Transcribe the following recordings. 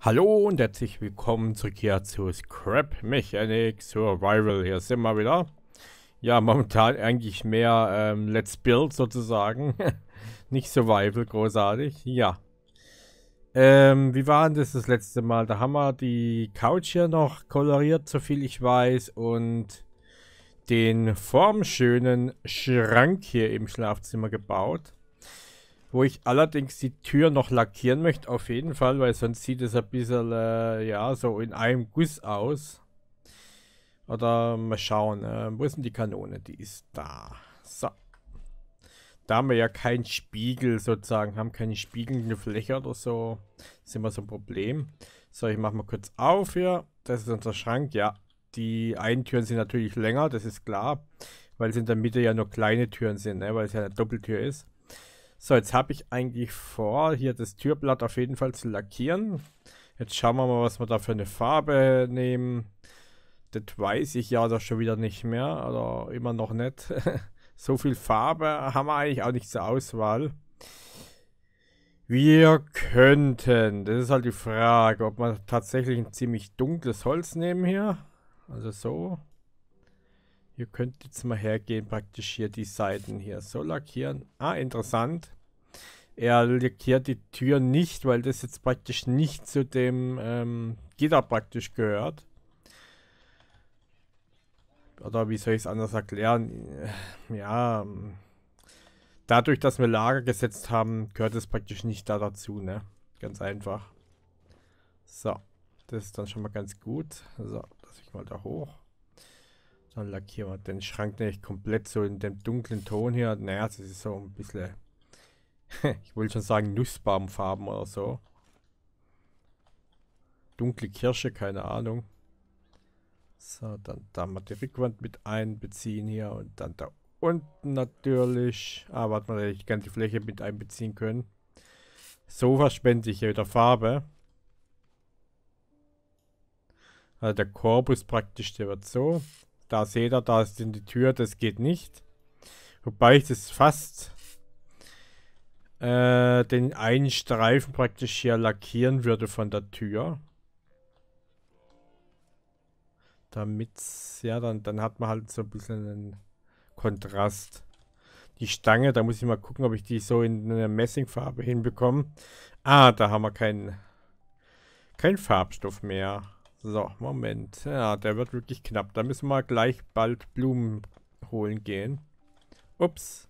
Hallo und herzlich willkommen zurück hier zu Scrap Mechanic Survival. Hier sind wir wieder. Ja, momentan eigentlich mehr ähm, Let's Build sozusagen. Nicht Survival, großartig. Ja. Ähm, wie war denn das das letzte Mal? Da haben wir die Couch hier noch koloriert, soviel ich weiß. Und den formschönen Schrank hier im Schlafzimmer gebaut. Wo ich allerdings die Tür noch lackieren möchte, auf jeden Fall, weil sonst sieht es ein bisschen, äh, ja, so in einem Guss aus. Oder mal schauen, äh, wo ist denn die Kanone? Die ist da. So. Da haben wir ja keinen Spiegel sozusagen haben, keine spiegelnde Fläche oder so, Das ist immer so ein Problem. So, ich mach mal kurz auf hier. Das ist unser Schrank. Ja, die einen Türen sind natürlich länger, das ist klar, weil es in der Mitte ja nur kleine Türen sind, ne? weil es ja eine Doppeltür ist. So, jetzt habe ich eigentlich vor, hier das Türblatt auf jeden Fall zu lackieren. Jetzt schauen wir mal, was wir da für eine Farbe nehmen. Das weiß ich ja doch schon wieder nicht mehr oder immer noch nicht. so viel Farbe haben wir eigentlich auch nicht zur Auswahl. Wir könnten, das ist halt die Frage, ob wir tatsächlich ein ziemlich dunkles Holz nehmen hier. Also so. Ihr könnt jetzt mal hergehen, praktisch hier die Seiten hier so lackieren. Ah, interessant. Er lackiert die Tür nicht, weil das jetzt praktisch nicht zu dem ähm, Gitter praktisch gehört. Oder wie soll ich es anders erklären? Ja, dadurch, dass wir Lager gesetzt haben, gehört es praktisch nicht da dazu, ne? Ganz einfach. So, das ist dann schon mal ganz gut. So, lass ich mal da hoch. Dann lackieren wir den Schrank nicht komplett so in dem dunklen Ton hier. Naja, das ist so ein bisschen, ich wollte schon sagen Nussbaumfarben oder so. Dunkle Kirsche, keine Ahnung. So, dann da mal die Rückwand mit einbeziehen hier und dann da unten natürlich. Aber ah, hat man ich kann die Fläche mit einbeziehen können. So verspende ich hier wieder Farbe. Also der Korpus praktisch, der wird so. Da seht ihr, da ist in die Tür, das geht nicht. Wobei ich das fast äh, den einen Streifen praktisch hier lackieren würde von der Tür. Damit, ja, dann, dann hat man halt so ein bisschen einen Kontrast. Die Stange, da muss ich mal gucken, ob ich die so in einer Messingfarbe hinbekomme. Ah, da haben wir keinen kein Farbstoff mehr. So, Moment. Ja, der wird wirklich knapp. Da müssen wir gleich bald Blumen holen gehen. Ups.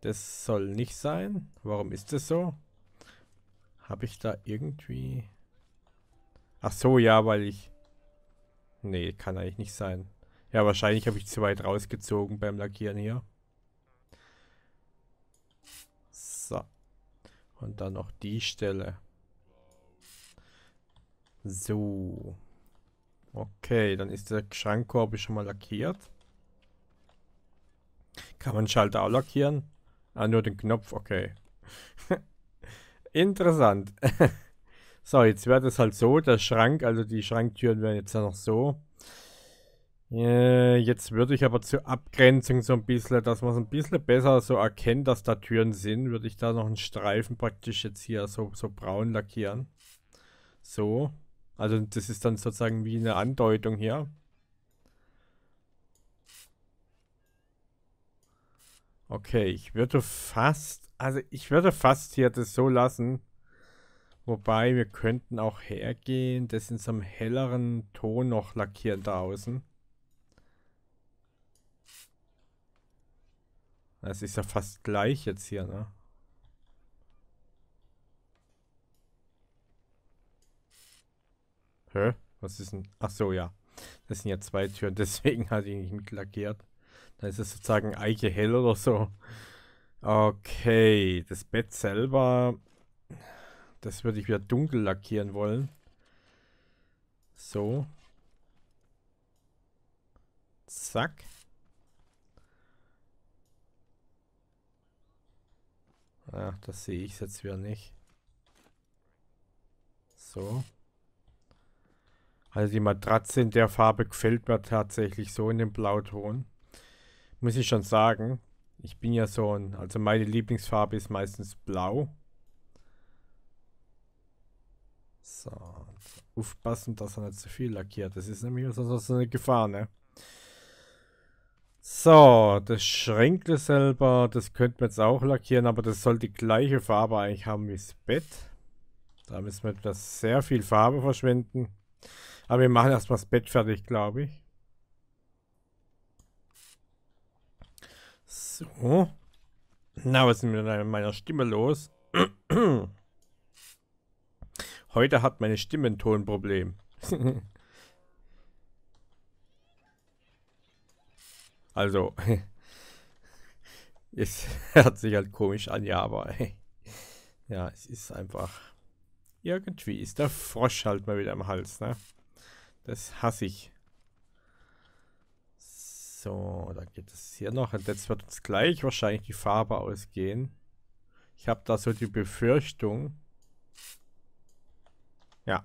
Das soll nicht sein. Warum ist das so? Habe ich da irgendwie... Ach so, ja, weil ich... Nee, kann eigentlich nicht sein. Ja, wahrscheinlich habe ich zu weit rausgezogen beim Lackieren hier. So. Und dann noch die Stelle. So. Okay, dann ist der Schrankkorb schon mal lackiert. Kann man Schalter auch lackieren? Ah, nur den Knopf, okay. Interessant. so, jetzt wäre das halt so, der Schrank, also die Schranktüren wären jetzt ja noch so. Äh, jetzt würde ich aber zur Abgrenzung so ein bisschen, dass man es ein bisschen besser so erkennt, dass da Türen sind, würde ich da noch einen Streifen praktisch jetzt hier so, so braun lackieren. So. Also das ist dann sozusagen wie eine Andeutung hier. Okay, ich würde fast, also ich würde fast hier das so lassen. Wobei wir könnten auch hergehen, das in so einem helleren Ton noch lackieren da außen. Das ist ja fast gleich jetzt hier, ne? Hä? Was ist denn? Ach so, ja. Das sind ja zwei Türen, deswegen hatte ich nicht mit lackiert. Da ist es sozusagen Eiche hell oder so. Okay, das Bett selber, das würde ich wieder dunkel lackieren wollen. So. Zack. Ach, das sehe ich jetzt wieder nicht. So. Also die Matratze in der Farbe gefällt mir tatsächlich so in dem Blauton. Muss ich schon sagen. Ich bin ja so ein, also meine Lieblingsfarbe ist meistens blau. So, aufpassen, dass er nicht zu viel lackiert. Das ist nämlich also so eine Gefahr, ne? So, das Schränkle selber, das könnten wir jetzt auch lackieren, aber das soll die gleiche Farbe eigentlich haben wie das Bett. Da müssen wir etwas sehr viel Farbe verschwenden. Aber wir machen erstmal das Bett fertig, glaube ich. So. Na, was ist mit meiner Stimme los? Heute hat meine Stimme ein Tonproblem. also, es hört sich halt komisch an, ja, aber ja, es ist einfach. Irgendwie ist der Frosch halt mal wieder im Hals, ne? Das hasse ich. So, dann geht es hier noch. Und jetzt wird uns gleich wahrscheinlich die Farbe ausgehen. Ich habe da so die Befürchtung. Ja.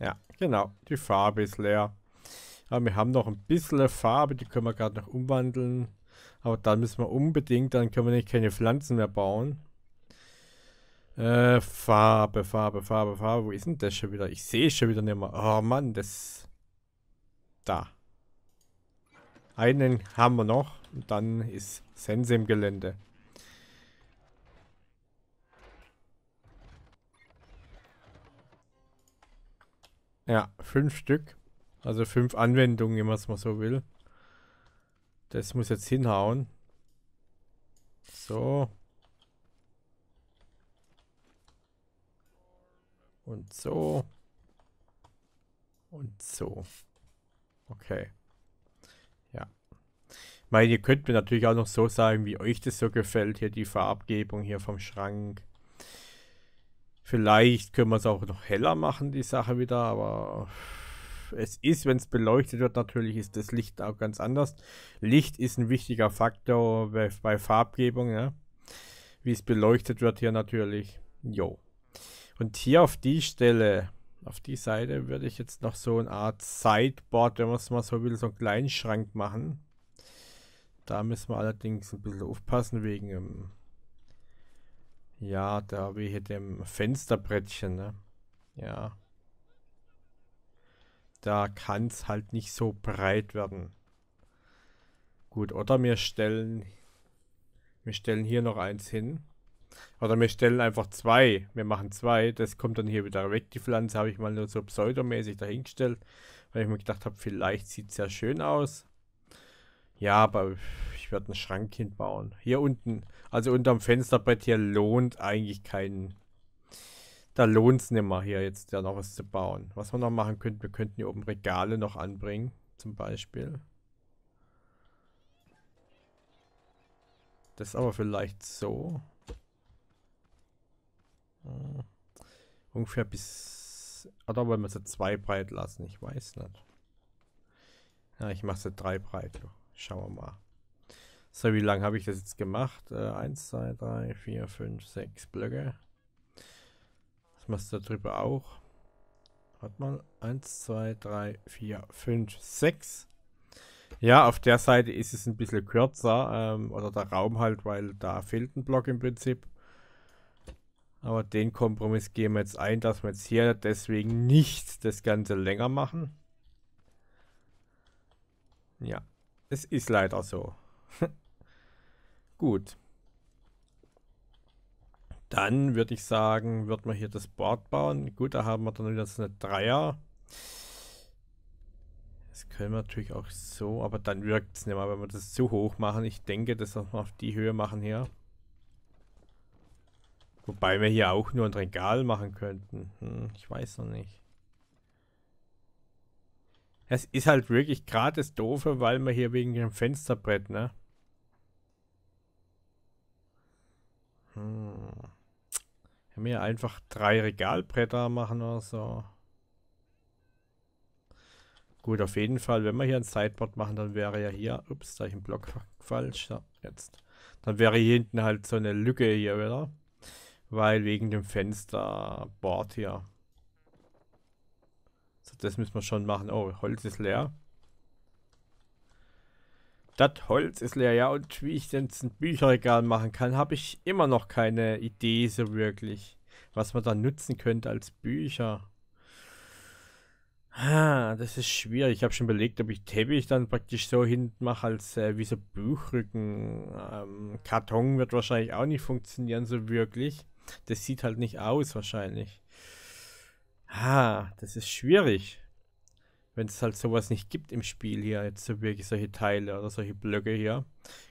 Ja, genau. Die Farbe ist leer. Aber wir haben noch ein bisschen Farbe, die können wir gerade noch umwandeln. Aber dann müssen wir unbedingt, dann können wir nicht keine Pflanzen mehr bauen. Äh, Farbe, Farbe, Farbe, Farbe. Wo ist denn das schon wieder? Ich sehe schon wieder nicht mehr. Oh Mann, das... Da. Einen haben wir noch. Und dann ist Sense im Gelände. Ja, fünf Stück. Also fünf Anwendungen, wenn man es mal so will. Das muss jetzt hinhauen. So. Und so. Und so. Okay. Ja. Ich meine, ihr könnt mir natürlich auch noch so sagen, wie euch das so gefällt. Hier die Farbgebung hier vom Schrank. Vielleicht können wir es auch noch heller machen, die Sache wieder, aber es ist, wenn es beleuchtet wird, natürlich ist das Licht auch ganz anders. Licht ist ein wichtiger Faktor bei, bei Farbgebung, ja? Ne? wie es beleuchtet wird hier natürlich. Jo. Und hier auf die Stelle, auf die Seite, würde ich jetzt noch so eine Art Sideboard, wenn man es mal so will, so einen kleinen Schrank machen. Da müssen wir allerdings ein bisschen aufpassen wegen dem, ja, da habe hier dem Fensterbrettchen, ne? Ja. Da kann es halt nicht so breit werden. Gut, oder wir stellen, wir stellen hier noch eins hin. Oder wir stellen einfach zwei. Wir machen zwei. Das kommt dann hier wieder weg. Die Pflanze habe ich mal nur so pseudomäßig dahingestellt, weil ich mir gedacht habe, vielleicht sieht es ja schön aus. Ja, aber ich werde einen Schrank hinbauen. Hier unten, also unterm Fensterbrett hier lohnt eigentlich keinen. Da lohnt es nicht mehr hier jetzt ja noch was zu bauen. Was wir noch machen könnten, wir könnten hier oben Regale noch anbringen, zum Beispiel. Das ist aber vielleicht so. Hm. Ungefähr bis. Oder ah, wollen wir sie zwei breit lassen? Ich weiß nicht. Ja, ich mache sie drei breit. Schauen wir mal. So, wie lange habe ich das jetzt gemacht? Äh, 1, 2, 3, 4, 5, 6 Blöcke. Das machst du da drüber auch. Warte mal. Eins, zwei, drei, vier, fünf, sechs. Ja, auf der Seite ist es ein bisschen kürzer. Ähm, oder der Raum halt, weil da fehlt ein Block im Prinzip. Aber den Kompromiss gehen wir jetzt ein, dass wir jetzt hier deswegen nicht das Ganze länger machen. Ja, es ist leider so. Gut. Dann würde ich sagen, wird man hier das Board bauen. Gut, da haben wir dann wieder so eine Dreier. Das können wir natürlich auch so, aber dann wirkt es nicht mehr, wenn wir das zu hoch machen. Ich denke, das soll man auf die Höhe machen hier. Wobei wir hier auch nur ein Regal machen könnten. Hm, ich weiß noch nicht. Es ist halt wirklich gerade das Doofe, weil wir hier wegen dem Fensterbrett, ne? Hm. Können wir einfach drei Regalbretter machen oder so. Gut, auf jeden Fall, wenn wir hier ein Sideboard machen, dann wäre ja hier, ups, da ich einen Block falsch, ja, jetzt. Dann wäre hier hinten halt so eine Lücke hier wieder. Weil wegen dem Fensterboard hier. So, das müssen wir schon machen. Oh, Holz ist leer. Das Holz ist leer, ja. Und wie ich denn ein Bücherregal machen kann, habe ich immer noch keine Idee so wirklich. Was man da nutzen könnte als Bücher. das ist schwierig. Ich habe schon überlegt, ob ich Teppich dann praktisch so hinmache, als äh, wie so Buchrücken. Ähm, Karton wird wahrscheinlich auch nicht funktionieren so wirklich. Das sieht halt nicht aus wahrscheinlich. Ah, das ist schwierig. Wenn es halt sowas nicht gibt im Spiel hier, jetzt so wirklich solche Teile oder solche Blöcke hier.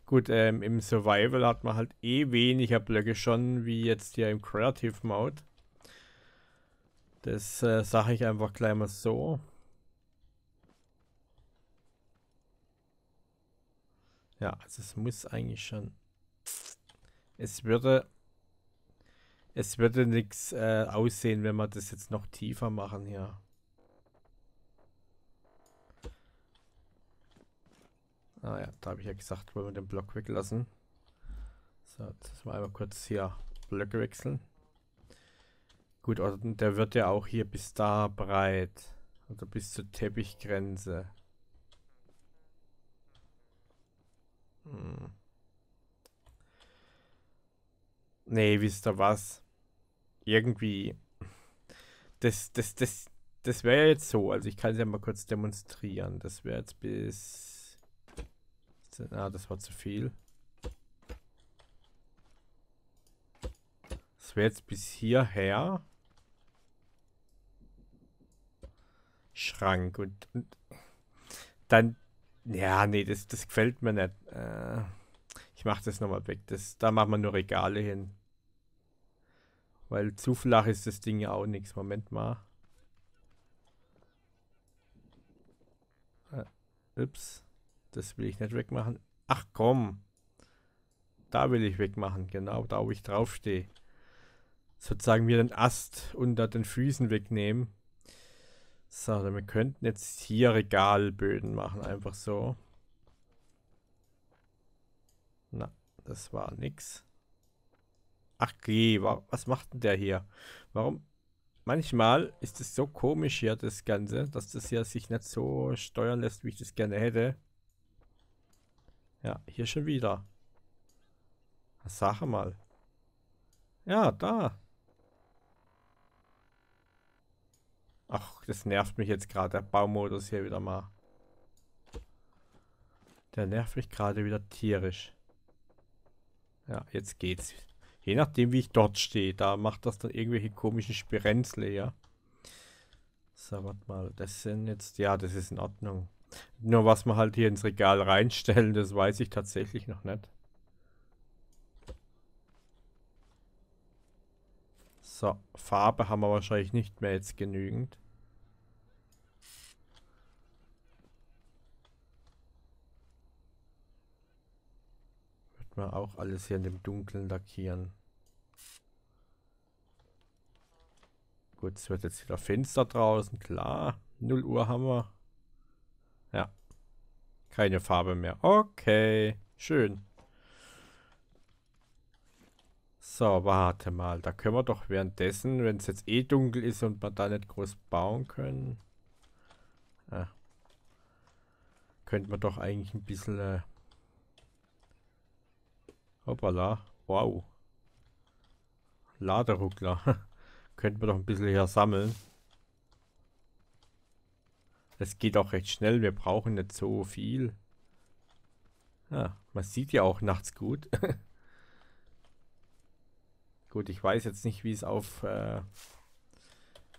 Gut, ähm, im Survival hat man halt eh weniger Blöcke schon, wie jetzt hier im Creative Mode. Das äh, sage ich einfach gleich mal so. Ja, also es muss eigentlich schon. Es würde es würde nichts äh, aussehen, wenn wir das jetzt noch tiefer machen hier. Ah ja, da habe ich ja gesagt, wollen wir den Block weglassen. So, jetzt mal einmal kurz hier Blöcke wechseln. Gut, der wird ja auch hier bis da breit. Oder also bis zur Teppichgrenze. Hm. Nee, wisst ihr was? irgendwie. Das, das, das, das wäre ja jetzt so. Also ich kann es ja mal kurz demonstrieren. Das wäre jetzt bis. Ah, das war zu viel. Das wäre jetzt bis hierher. Schrank und, und dann. Ja, nee, das, das gefällt mir nicht. Äh, ich mach das nochmal weg. Das, da machen wir nur Regale hin. Weil zu flach ist das Ding ja auch nichts. Moment mal. Äh, ups. Das will ich nicht wegmachen. Ach komm. Da will ich wegmachen. Genau, da wo ich draufstehe. Sozusagen mir den Ast unter den Füßen wegnehmen. So, wir könnten jetzt hier Regalböden machen. Einfach so. Na, das war nichts. Ach geh, was macht denn der hier? Warum? Manchmal ist es so komisch hier, das Ganze, dass das hier sich nicht so steuern lässt, wie ich das gerne hätte. Ja, hier schon wieder. Sache mal. Ja, da. Ach, das nervt mich jetzt gerade, der Baumodus hier wieder mal. Der nervt mich gerade wieder tierisch. Ja, jetzt geht's. Je nachdem, wie ich dort stehe, da macht das dann irgendwelche komischen Spirenzle, ja. So, warte mal, das sind jetzt, ja, das ist in Ordnung. Nur was wir halt hier ins Regal reinstellen, das weiß ich tatsächlich noch nicht. So, Farbe haben wir wahrscheinlich nicht mehr jetzt genügend. Könnten wir auch alles hier in dem Dunkeln lackieren. Gut, es wird jetzt wieder finster draußen, klar. 0 Uhr haben wir. Ja. Keine Farbe mehr. Okay, schön. So, warte mal. Da können wir doch währenddessen, wenn es jetzt eh dunkel ist und man da nicht groß bauen können, ja. könnten wir doch eigentlich ein bisschen äh, Hoppala. Wow. Laderuckler. Könnten wir doch ein bisschen hier sammeln. Es geht auch recht schnell. Wir brauchen nicht so viel. Ja, ah, man sieht ja auch nachts gut. gut, ich weiß jetzt nicht, wie es auf äh,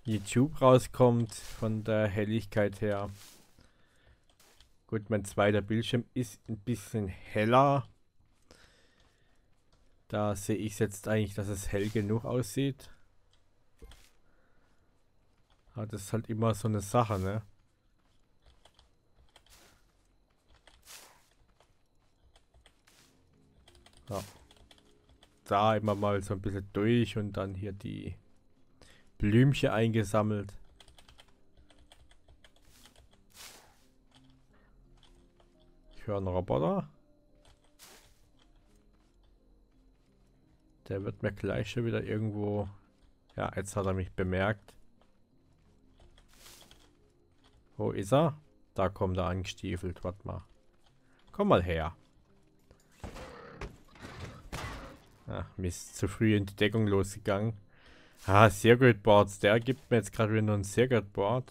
YouTube rauskommt von der Helligkeit her. Gut, mein zweiter Bildschirm ist ein bisschen heller. Da sehe ich jetzt eigentlich, dass es hell genug aussieht. Aber das ist halt immer so eine Sache, ne? Ja. Da immer mal so ein bisschen durch und dann hier die Blümchen eingesammelt. Ich höre einen Roboter. Der wird mir gleich schon wieder irgendwo... Ja, jetzt hat er mich bemerkt. Wo ist er? Da kommt er angestiefelt. Warte mal. Komm mal her. Ach Mist, zu früh in die Deckung losgegangen. Ah, Circuit Boards. Der gibt mir jetzt gerade wieder nur ein Circuit Board.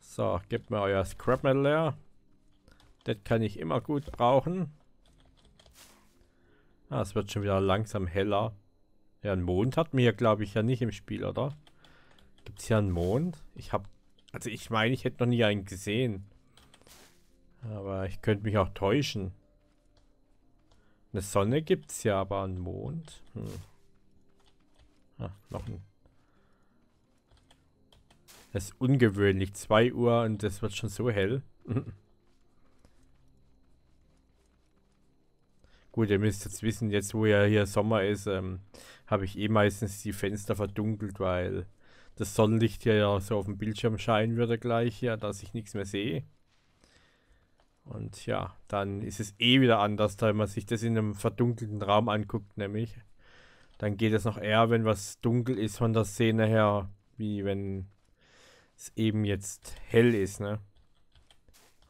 So, gebt mir euer Scrap Metal her. Das kann ich immer gut brauchen. Ah, es wird schon wieder langsam heller. Ja, einen Mond hat mir, glaube ich, ja nicht im Spiel, oder? Gibt es hier einen Mond? Ich habe... Also ich meine, ich hätte noch nie einen gesehen. Aber ich könnte mich auch täuschen. Eine Sonne gibt es ja, aber einen Mond... Hm. Ah, noch ein... Das ist ungewöhnlich. 2 Uhr und es wird schon so hell. Gut, ihr müsst jetzt wissen, jetzt wo ja hier Sommer ist, ähm, habe ich eh meistens die Fenster verdunkelt, weil das Sonnenlicht hier ja so auf dem Bildschirm scheinen würde gleich, ja, dass ich nichts mehr sehe. Und ja, dann ist es eh wieder anders, wenn man sich das in einem verdunkelten Raum anguckt, nämlich. Dann geht es noch eher, wenn was dunkel ist von der Szene her, wie wenn es eben jetzt hell ist, ne?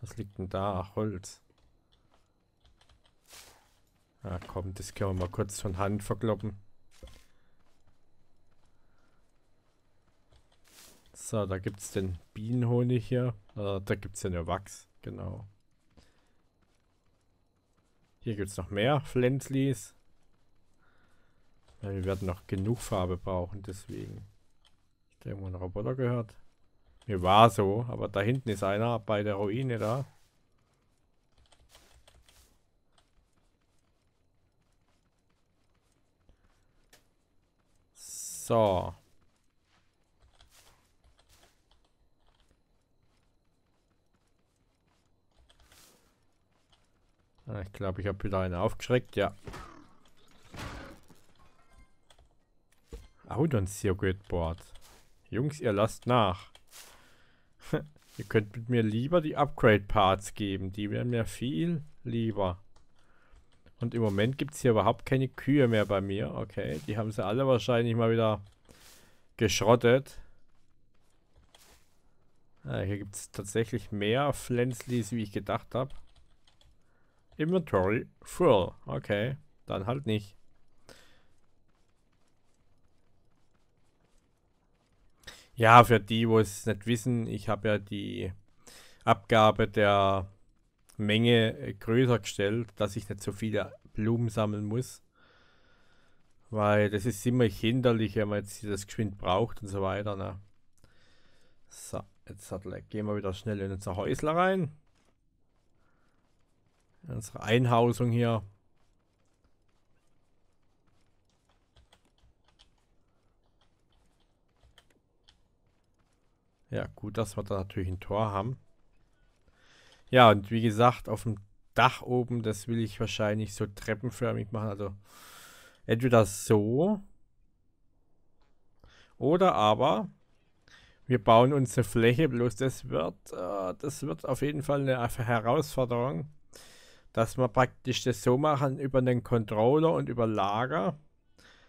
Was liegt denn da? Ach, Holz. Ah komm, das können wir mal kurz von Hand verkloppen. So, da gibt es den Bienenhonig hier. Äh, da gibt es ja nur Wachs, genau. Hier gibt es noch mehr Pflänzlis. Ja, wir werden noch genug Farbe brauchen, deswegen. Ich denke, ein Roboter gehört. Mir war so, aber da hinten ist einer bei der Ruine da. So. Ah, ich glaube, ich habe wieder einen aufgeschreckt, ja. Out on Circuit Board. Jungs, ihr lasst nach. ihr könnt mit mir lieber die Upgrade Parts geben. Die wären mir viel lieber. Und im Moment gibt es hier überhaupt keine Kühe mehr bei mir. Okay, die haben sie alle wahrscheinlich mal wieder geschrottet. Ah, hier gibt es tatsächlich mehr Pflänzlis, wie ich gedacht habe. Inventory full. Okay, dann halt nicht. Ja, für die, wo es nicht wissen, ich habe ja die Abgabe der Menge äh, größer gestellt, dass ich nicht so viele Blumen sammeln muss. Weil das ist ziemlich hinderlich, wenn man jetzt das geschwind braucht und so weiter. Ne? So, jetzt hat, gehen wir wieder schnell in unser Häusler rein. In unsere Einhausung hier. Ja, gut, dass wir da natürlich ein Tor haben. Ja, und wie gesagt, auf dem Dach oben, das will ich wahrscheinlich so treppenförmig machen. Also entweder so oder aber wir bauen unsere Fläche, bloß das wird, äh, das wird auf jeden Fall eine Herausforderung, dass wir praktisch das so machen über den Controller und über Lager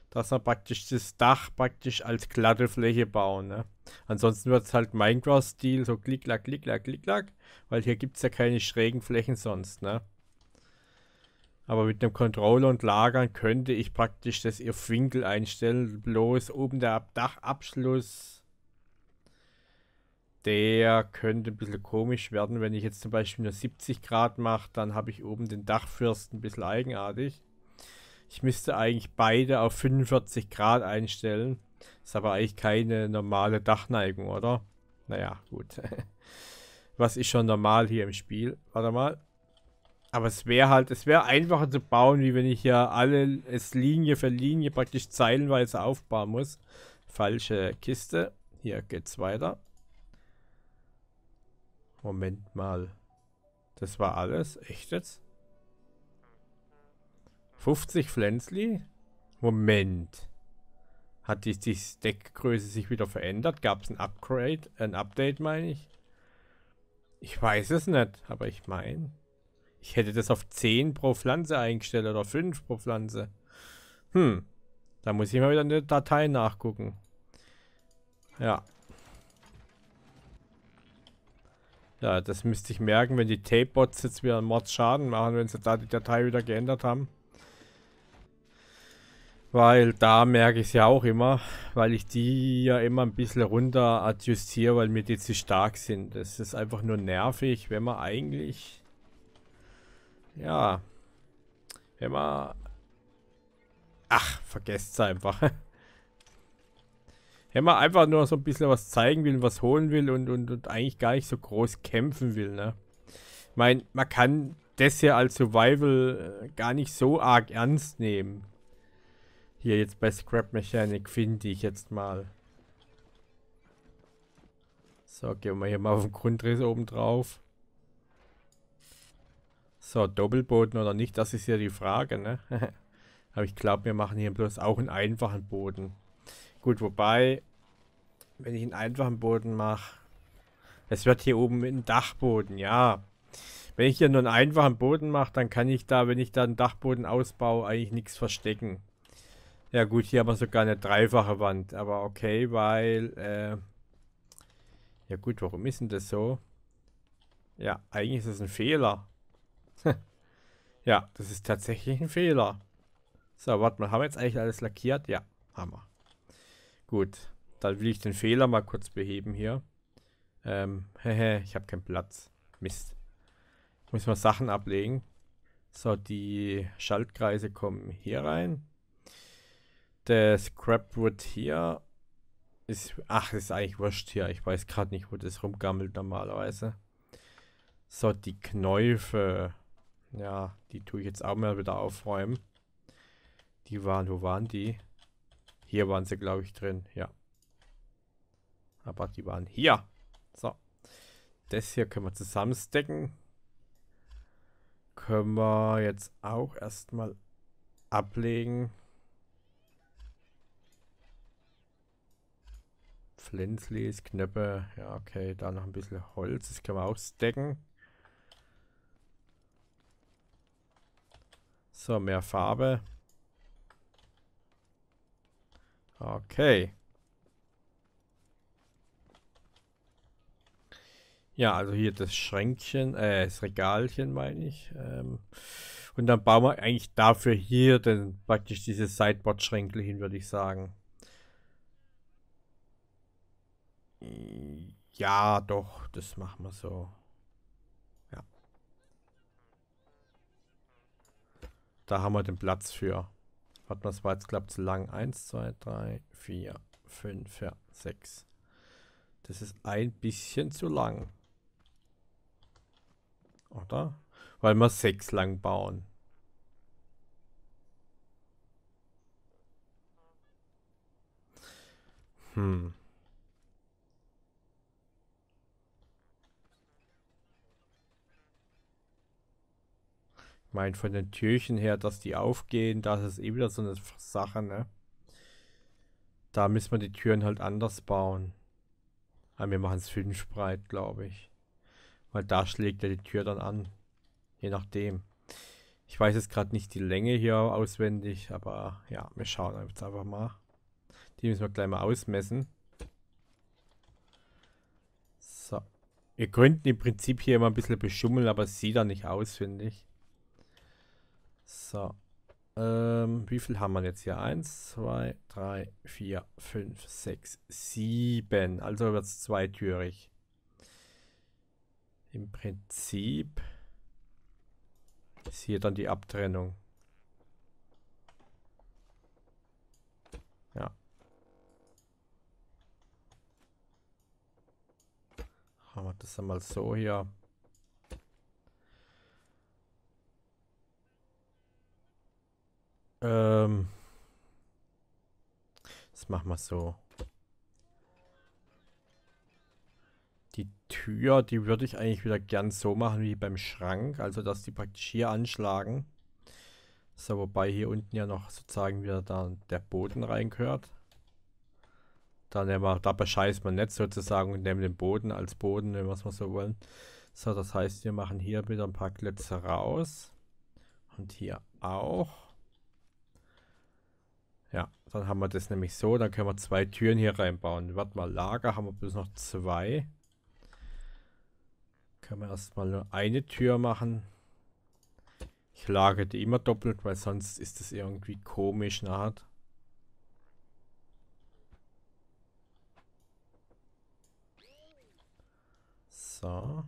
dass man praktisch das Dach praktisch als glatte Fläche bauen. Ne? Ansonsten wird es halt Minecraft-Stil, so klick klack, klick klack, klick klack, weil hier gibt es ja keine schrägen Flächen sonst. Ne? Aber mit dem Controller und Lagern könnte ich praktisch das auf Winkel einstellen, bloß oben der Dachabschluss der könnte ein bisschen komisch werden. Wenn ich jetzt zum Beispiel nur 70 Grad mache, dann habe ich oben den Dachfürsten ein bisschen eigenartig. Ich müsste eigentlich beide auf 45 Grad einstellen. Ist aber eigentlich keine normale Dachneigung, oder? Naja, gut. Was ist schon normal hier im Spiel? Warte mal. Aber es wäre halt, es wäre einfacher zu bauen, wie wenn ich hier alle es Linie für Linie praktisch zeilenweise aufbauen muss. Falsche Kiste. Hier geht's weiter. Moment mal. Das war alles? Echt jetzt? 50 Pflänzli? Moment. Hat die, die Stackgröße sich wieder verändert? Gab es ein Upgrade? Ein Update, meine ich? Ich weiß es nicht, aber ich meine, ich hätte das auf 10 pro Pflanze eingestellt oder 5 pro Pflanze. Hm, da muss ich mal wieder eine Datei nachgucken. Ja. Ja, das müsste ich merken, wenn die Tape-Bots jetzt wieder einen Mordschaden machen, wenn sie da die Datei wieder geändert haben. Weil da merke ich es ja auch immer, weil ich die ja immer ein bisschen runter adjustiere, weil mir die zu stark sind. Das ist einfach nur nervig, wenn man eigentlich... Ja... Wenn man... Ach, vergesst es einfach. wenn man einfach nur so ein bisschen was zeigen will, was holen will und, und, und eigentlich gar nicht so groß kämpfen will, ne? Ich meine, man kann das hier als Survival äh, gar nicht so arg ernst nehmen. Hier jetzt bei Scrap Mechanic finde ich jetzt mal. So, gehen wir hier mal auf den Grundriss oben drauf. So, Doppelboden oder nicht, das ist ja die Frage, ne? Aber ich glaube, wir machen hier bloß auch einen einfachen Boden. Gut, wobei, wenn ich einen einfachen Boden mache, es wird hier oben ein Dachboden, ja. Wenn ich hier nur einen einfachen Boden mache, dann kann ich da, wenn ich da einen Dachboden ausbaue, eigentlich nichts verstecken. Ja gut, hier haben wir sogar eine dreifache Wand, aber okay, weil... Äh ja gut, warum ist denn das so? Ja, eigentlich ist das ein Fehler. ja, das ist tatsächlich ein Fehler. So, warte mal, haben wir jetzt eigentlich alles lackiert? Ja, haben wir. Gut, dann will ich den Fehler mal kurz beheben hier. Ähm, ich habe keinen Platz. Mist. muss wir Sachen ablegen. So, die Schaltkreise kommen hier rein. Der Scrapwood hier ist. Ach, ist eigentlich wurscht hier. Ich weiß gerade nicht, wo das rumgammelt normalerweise. So, die Knäufe. Ja, die tue ich jetzt auch mal wieder aufräumen. Die waren, wo waren die? Hier waren sie, glaube ich, drin. Ja. Aber die waren hier. So. Das hier können wir zusammenstecken. Können wir jetzt auch erstmal ablegen. Pflänzlis, Knöpfe. Ja, okay. Da noch ein bisschen Holz. Das können wir auch stacken. So, mehr Farbe. Okay. Ja, also hier das Schränkchen, äh, das Regalchen meine ich. Ähm, und dann bauen wir eigentlich dafür hier den, praktisch diese Sideboard-Schränkel hin, würde ich sagen. Ja, doch, das machen wir so. Ja. Da haben wir den Platz für. Hat man es war jetzt klappt zu lang. 1, 2, 3, 4, 5, ja, 6. Das ist ein bisschen zu lang. Oder? Weil wir 6 lang bauen. Hm. Ich meine, von den Türchen her, dass die aufgehen, das ist eh wieder so eine Sache, ne? Da müssen wir die Türen halt anders bauen. Aber ah, wir machen es fünf breit, glaube ich. Weil da schlägt er die Tür dann an. Je nachdem. Ich weiß jetzt gerade nicht die Länge hier auswendig, aber ja, wir schauen jetzt einfach mal. Die müssen wir gleich mal ausmessen. So. Wir könnten im Prinzip hier immer ein bisschen beschummeln, aber es sieht da nicht aus, finde ich. So. Ähm, wie viel haben wir jetzt hier? 1, 2, 3, 4, 5, 6, 7. Also wird es zweitürig. Im Prinzip ist hier dann die Abtrennung. Ja. Haben wir das einmal so hier. Ähm. Das machen wir so. Die Tür, die würde ich eigentlich wieder gern so machen wie beim Schrank. Also, dass die praktisch hier anschlagen. So, wobei hier unten ja noch sozusagen wieder da der Boden reingehört. Da, wir, da bescheißt man nicht sozusagen und nehmen den Boden als Boden, wenn wir es mal so wollen. So, das heißt, wir machen hier wieder ein paar Klötze raus. Und hier auch. Ja, dann haben wir das nämlich so. Dann können wir zwei Türen hier reinbauen. Warte mal, Lager haben wir bloß noch zwei. Können wir erstmal nur eine Tür machen. Ich lagere die immer doppelt, weil sonst ist das irgendwie komisch nahe. So.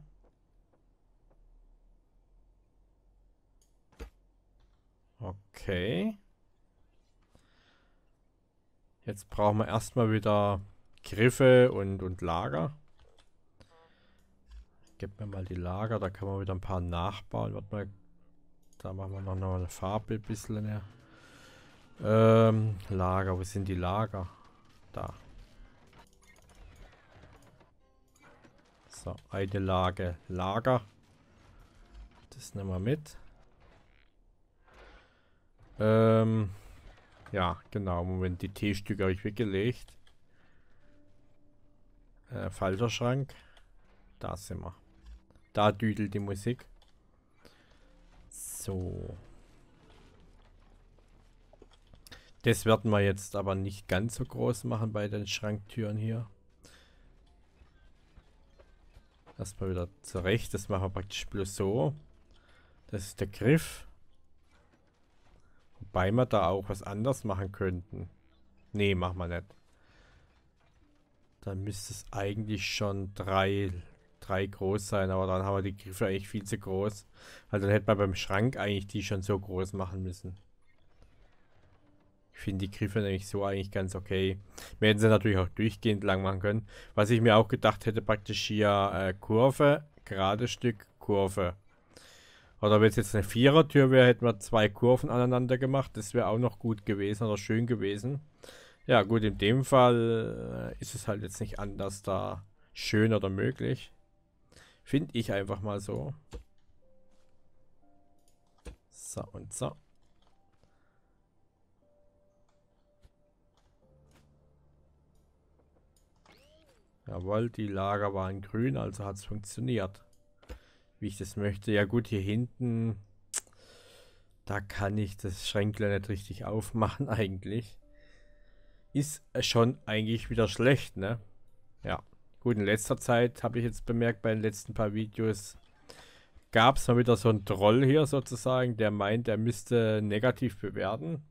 Okay. Jetzt brauchen wir erstmal wieder Griffe und, und Lager. Gib mir mal die Lager, da können wir wieder ein paar nachbauen. Warte mal, da machen wir noch eine Farbe ein bisschen her. Ne? Ähm, Lager, wo sind die Lager? Da. So, eine Lage Lager. Das nehmen wir mit. Ähm, ja, genau. Moment, die T-Stücke habe ich weggelegt. Äh, falscher Da sind wir. Da düdelt die Musik. So. Das werden wir jetzt aber nicht ganz so groß machen bei den Schranktüren hier. Erstmal wieder zurecht. Das machen wir praktisch bloß so. Das ist der Griff. Wobei wir da auch was anders machen könnten. Nee, machen wir nicht. Dann müsste es eigentlich schon drei, drei groß sein, aber dann haben wir die Griffe eigentlich viel zu groß. Also dann hätte man beim Schrank eigentlich die schon so groß machen müssen. Ich finde die Griffe nämlich so eigentlich ganz okay. Wir hätten sie natürlich auch durchgehend lang machen können. Was ich mir auch gedacht hätte, praktisch hier äh, Kurve, gerade Stück, Kurve. Oder wenn es jetzt eine Vierertür wäre, hätten wir zwei Kurven aneinander gemacht. Das wäre auch noch gut gewesen oder schön gewesen. Ja gut, in dem Fall äh, ist es halt jetzt nicht anders da schön oder möglich. Finde ich einfach mal so. So und so. Jawohl, die Lager waren grün, also hat es funktioniert wie ich das möchte. Ja gut, hier hinten, da kann ich das Schränklein nicht richtig aufmachen eigentlich. Ist schon eigentlich wieder schlecht, ne? Ja. Gut, in letzter Zeit habe ich jetzt bemerkt, bei den letzten paar Videos gab es mal wieder so einen Troll hier sozusagen, der meint, er müsste negativ bewerten.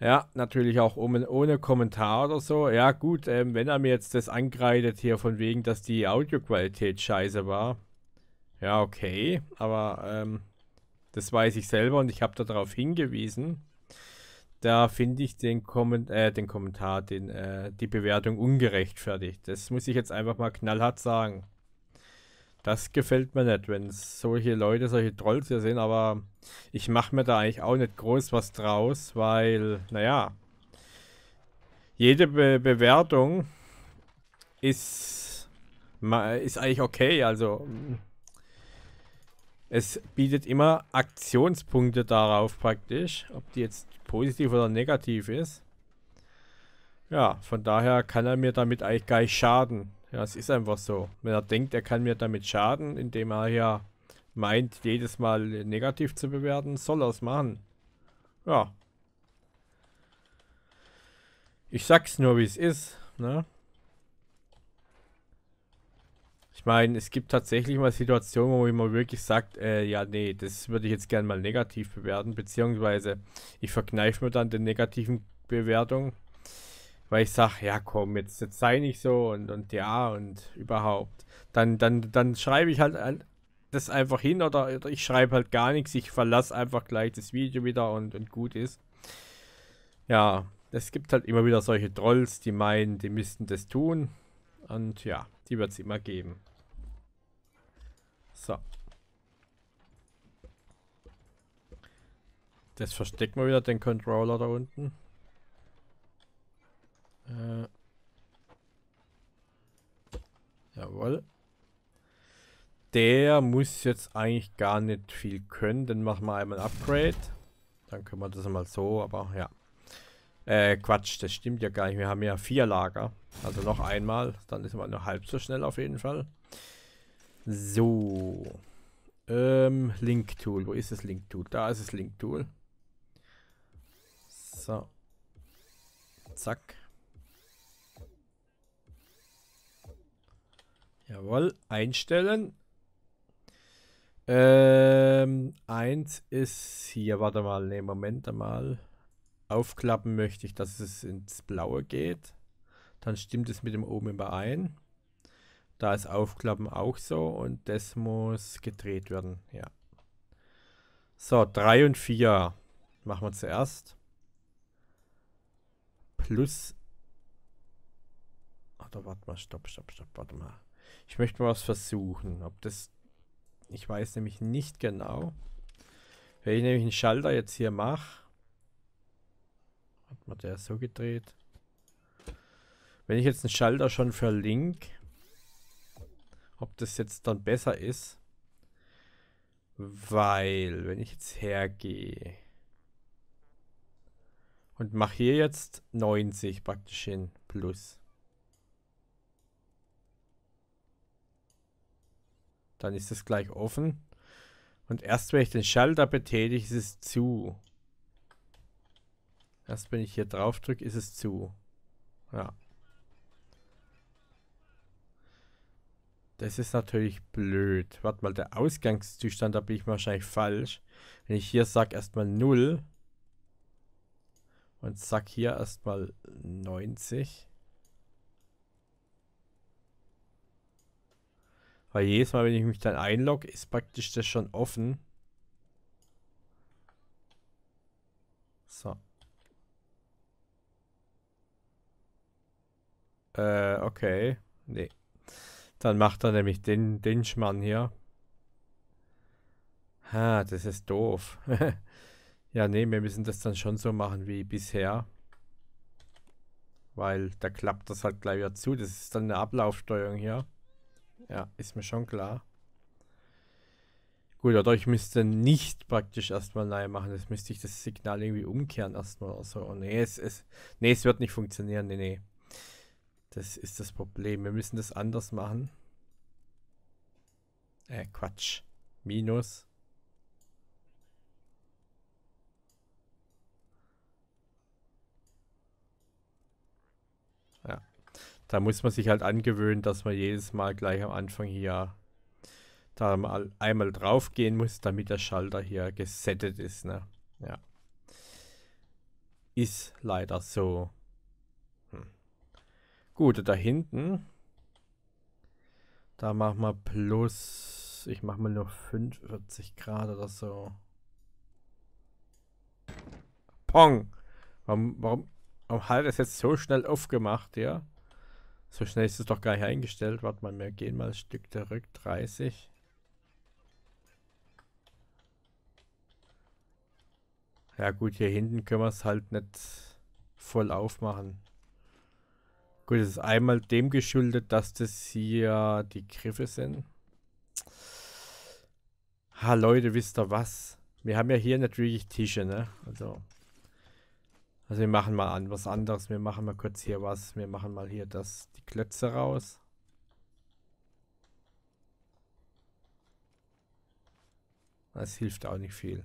Ja, natürlich auch ohne Kommentar oder so. Ja gut, ähm, wenn er mir jetzt das angreitet hier von wegen, dass die Audioqualität scheiße war, ja, okay, aber ähm, das weiß ich selber und ich habe darauf hingewiesen. Da finde ich den, Komment äh, den Kommentar, den, äh, die Bewertung ungerechtfertigt. Das muss ich jetzt einfach mal knallhart sagen. Das gefällt mir nicht, wenn solche Leute, solche Trolls hier sind, aber ich mache mir da eigentlich auch nicht groß was draus, weil, naja, jede Be Bewertung ist, ist eigentlich okay. Also, es bietet immer Aktionspunkte darauf praktisch, ob die jetzt positiv oder negativ ist. Ja, von daher kann er mir damit eigentlich gar nicht schaden. Ja, es ist einfach so. Wenn er denkt, er kann mir damit schaden, indem er ja meint, jedes Mal negativ zu bewerten, soll er es machen. Ja. Ich sag's nur, wie es ist. Ne? Ich meine, es gibt tatsächlich mal Situationen, wo man wirklich sagt, äh, ja, nee, das würde ich jetzt gerne mal negativ bewerten, beziehungsweise ich verkneife mir dann den negativen Bewertungen, weil ich sage, ja komm, jetzt, jetzt sei nicht so und, und ja und überhaupt. Dann, dann, dann schreibe ich halt an, das einfach hin oder, oder ich schreibe halt gar nichts, ich verlasse einfach gleich das Video wieder und, und gut ist. Ja, es gibt halt immer wieder solche Trolls, die meinen, die müssten das tun. Und ja, die wird es immer geben. So. Das versteckt mal wieder den Controller da unten. Äh. Jawohl. Der muss jetzt eigentlich gar nicht viel können. Dann machen wir einmal Upgrade. Dann können wir das einmal so, aber ja. Äh, Quatsch, das stimmt ja gar nicht. Wir haben ja vier Lager. Also noch einmal. Dann ist man nur halb so schnell auf jeden Fall. So. Ähm, Link Tool. Wo ist das Link Tool? Da ist das Link Tool. So. Zack. Jawohl. Einstellen. Ähm, eins ist hier, warte mal, ne, Moment einmal. Aufklappen möchte ich, dass es ins Blaue geht. Dann stimmt es mit dem oben überein. Da ist Aufklappen auch so und das muss gedreht werden, ja. So, 3 und 4 machen wir zuerst. Plus. Oder ah, warte mal, stopp, stopp, stopp, warte mal. Ich möchte mal was versuchen. Ob das. Ich weiß nämlich nicht genau. Wenn ich nämlich einen Schalter jetzt hier mache. Hat man der so gedreht? Wenn ich jetzt einen Schalter schon für ob das jetzt dann besser ist. Weil, wenn ich jetzt hergehe und mache hier jetzt 90 praktisch hin, plus. Dann ist das gleich offen. Und erst wenn ich den Schalter betätige, ist es zu. Erst wenn ich hier drauf drücke, ist es zu. Ja. Das ist natürlich blöd. Warte mal, der Ausgangszustand, da bin ich wahrscheinlich falsch. Wenn ich hier sage erstmal 0 und sag hier erstmal 90. Weil jedes Mal, wenn ich mich dann einlogge, ist praktisch das schon offen. So. Äh, okay. Nee. Dann macht er nämlich den, den Schmarrn hier. Ha, das ist doof. ja, nee, wir müssen das dann schon so machen wie bisher. Weil da klappt das halt gleich wieder zu. Das ist dann eine Ablaufsteuerung hier. Ja, ist mir schon klar. Gut, oder ich müsste nicht praktisch erstmal neu machen. Das müsste ich das Signal irgendwie umkehren erstmal. Also, oh, nee, es, es, nee, es wird nicht funktionieren. Nee, nee. Das ist das Problem. Wir müssen das anders machen. Äh, Quatsch. Minus. Ja. Da muss man sich halt angewöhnen, dass man jedes Mal gleich am Anfang hier da mal einmal drauf gehen muss, damit der Schalter hier gesettet ist. Ne? Ja. Ist leider so. Gut, da hinten. Da machen wir plus. Ich mache mal nur 45 Grad oder so. Pong! Warum, warum, warum hat es jetzt so schnell aufgemacht, ja? So schnell ist es doch gar nicht eingestellt. Warte mal, wir gehen mal ein Stück zurück. 30. Ja gut, hier hinten können wir es halt nicht voll aufmachen. Gut, es ist einmal dem geschuldet, dass das hier die Griffe sind. Ha, Leute, wisst ihr was? Wir haben ja hier natürlich Tische, ne? Also, also wir machen mal an was anderes. Wir machen mal kurz hier was. Wir machen mal hier das, die Klötze raus. Das hilft auch nicht viel.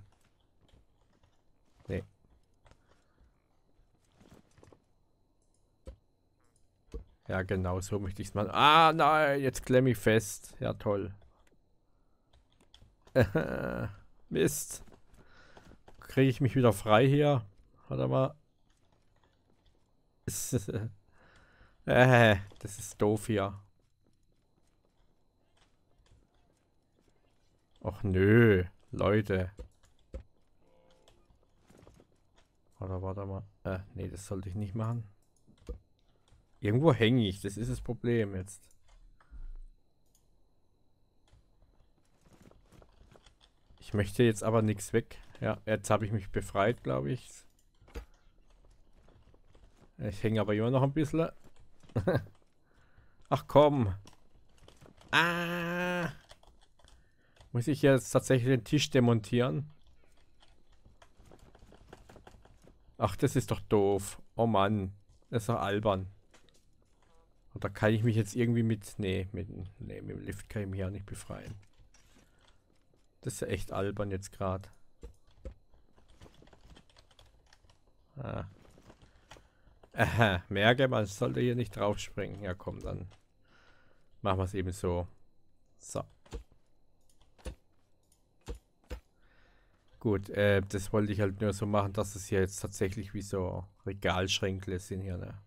Ja, genau, so möchte ich es machen. Ah, nein, jetzt klemme ich fest. Ja, toll. Mist. Kriege ich mich wieder frei hier? Warte mal. äh, das ist doof hier. Och nö, Leute. Oder warte mal. Äh, nee, das sollte ich nicht machen. Irgendwo hänge ich, das ist das Problem jetzt. Ich möchte jetzt aber nichts weg. Ja, jetzt habe ich mich befreit, glaube ich. Ich hänge aber immer noch ein bisschen. Ach komm. Ah. Muss ich jetzt tatsächlich den Tisch demontieren? Ach, das ist doch doof. Oh Mann. Das ist doch albern. Und da kann ich mich jetzt irgendwie mit, nee, mit, nee, mit dem Lift kann ich mich ja nicht befreien. Das ist ja echt albern jetzt gerade. Ah. Aha, merke, man sollte hier nicht draufspringen. Ja, komm, dann machen wir es eben so. So. Gut, äh, das wollte ich halt nur so machen, dass es hier jetzt tatsächlich wie so Regalschränkle sind hier, ne?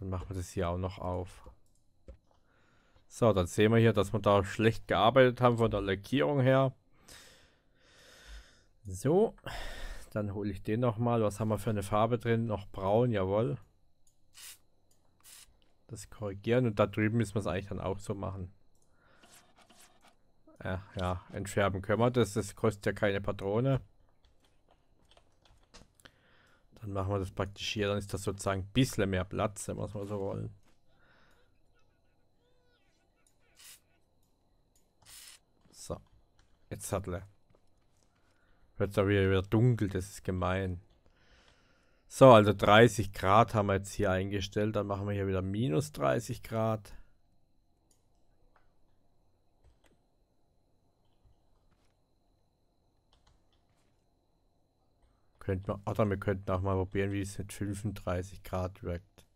Dann machen wir das hier auch noch auf. So, dann sehen wir hier, dass wir da schlecht gearbeitet haben von der Lackierung her. So, dann hole ich den nochmal. Was haben wir für eine Farbe drin? Noch braun, jawohl. Das korrigieren und da drüben müssen wir es eigentlich dann auch so machen. Ja, äh, ja, entfärben können wir das. Das kostet ja keine Patrone. Dann machen wir das praktisch hier, dann ist das sozusagen ein bisschen mehr Platz, wenn wir es mal so wollen. So, jetzt hat er. Wird da wieder, wieder dunkel, das ist gemein. So, also 30 Grad haben wir jetzt hier eingestellt. Dann machen wir hier wieder minus 30 Grad. Könnte man, oder wir könnten auch mal probieren, wie es mit 35 Grad wirkt.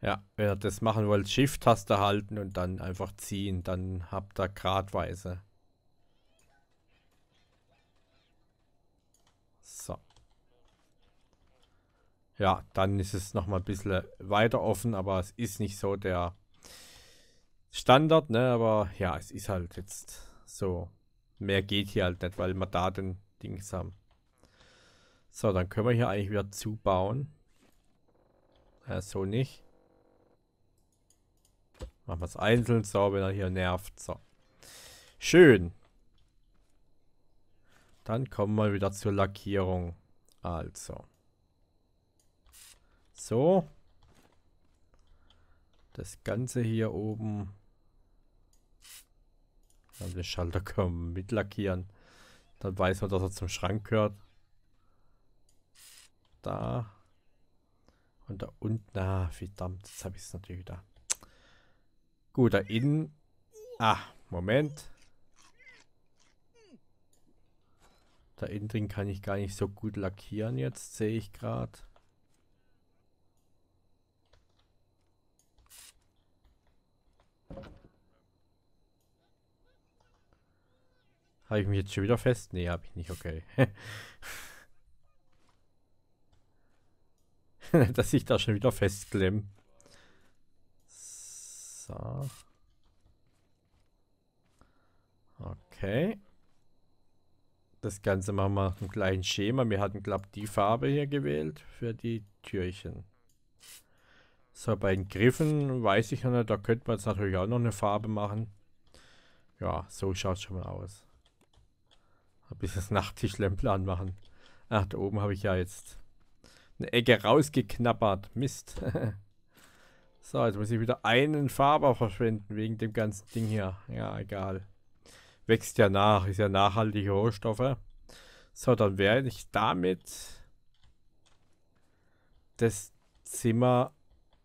Ja, wenn ihr das machen wollt, Shift-Taste halten und dann einfach ziehen, dann habt ihr gradweise. So. Ja, dann ist es nochmal ein bisschen weiter offen, aber es ist nicht so der Standard, ne? Aber ja, es ist halt jetzt so, mehr geht hier halt nicht, weil wir da den Dings haben. So, dann können wir hier eigentlich wieder zubauen. Äh, so nicht. Machen wir es einzeln, so, wenn er hier nervt. So. Schön. Dann kommen wir wieder zur Lackierung. Also. So. Das Ganze hier oben dann den Schalter können mit lackieren. Dann weiß man, dass er zum Schrank gehört. Da. Und da unten. ah, verdammt, jetzt habe ich es natürlich wieder. Gut, da innen. Ah, Moment. Da innen drin kann ich gar nicht so gut lackieren jetzt, sehe ich gerade. Habe ich mich jetzt schon wieder fest? Nee, habe ich nicht. Okay. Dass ich da schon wieder festklemme. So. Okay. Das Ganze machen wir nach dem gleichen Schema. Wir hatten, glaube ich, die Farbe hier gewählt für die Türchen. So, bei den Griffen weiß ich noch nicht, da könnte man jetzt natürlich auch noch eine Farbe machen. Ja, so schaut es schon mal aus. Ein bisschen das Nachttischlämpel anmachen. Ach, da oben habe ich ja jetzt eine Ecke rausgeknappert. Mist. so, jetzt muss ich wieder einen Faber verschwenden wegen dem ganzen Ding hier. Ja, egal. Wächst ja nach, ist ja nachhaltige Rohstoffe. So, dann werde ich damit das Zimmer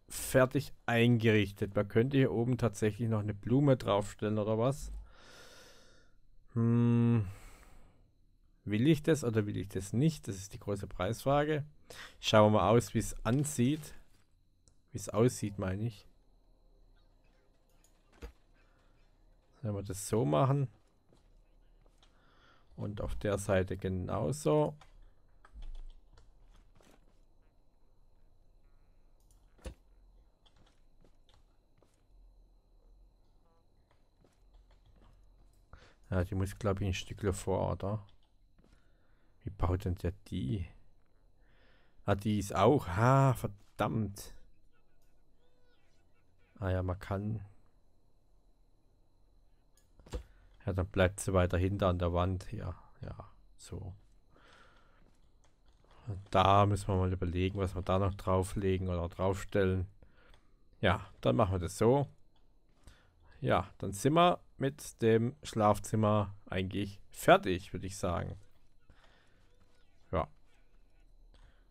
fertig eingerichtet. Man könnte hier oben tatsächlich noch eine Blume draufstellen oder was. Hm, Will ich das oder will ich das nicht? Das ist die große Preisfrage. Schauen wir mal aus, wie es ansieht. Wie es aussieht, meine ich. Wenn wir das so machen. Und auf der Seite genauso. Ja, die muss, glaube ich, ein Stück vor, oder? baut denn der die? Ah, die ist auch. Ha, ah, verdammt. Ah ja, man kann. Ja, dann bleibt sie weiter hinter an der Wand. hier. ja, so. Und da müssen wir mal überlegen, was wir da noch drauflegen oder draufstellen. Ja, dann machen wir das so. Ja, dann sind wir mit dem Schlafzimmer eigentlich fertig, würde ich sagen.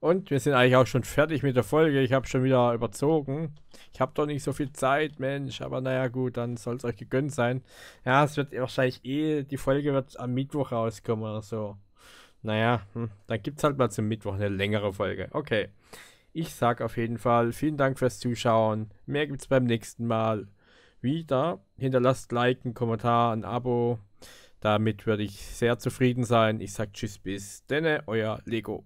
Und wir sind eigentlich auch schon fertig mit der Folge. Ich habe schon wieder überzogen. Ich habe doch nicht so viel Zeit, Mensch. Aber naja, gut, dann soll es euch gegönnt sein. Ja, es wird wahrscheinlich eh, die Folge wird am Mittwoch rauskommen oder so. Naja, hm, dann gibt es halt mal zum Mittwoch eine längere Folge. Okay. Ich sag auf jeden Fall vielen Dank fürs Zuschauen. Mehr gibt es beim nächsten Mal wieder. Hinterlasst Like, einen Kommentar, ein Abo. Damit würde ich sehr zufrieden sein. Ich sag Tschüss bis denne, euer Lego.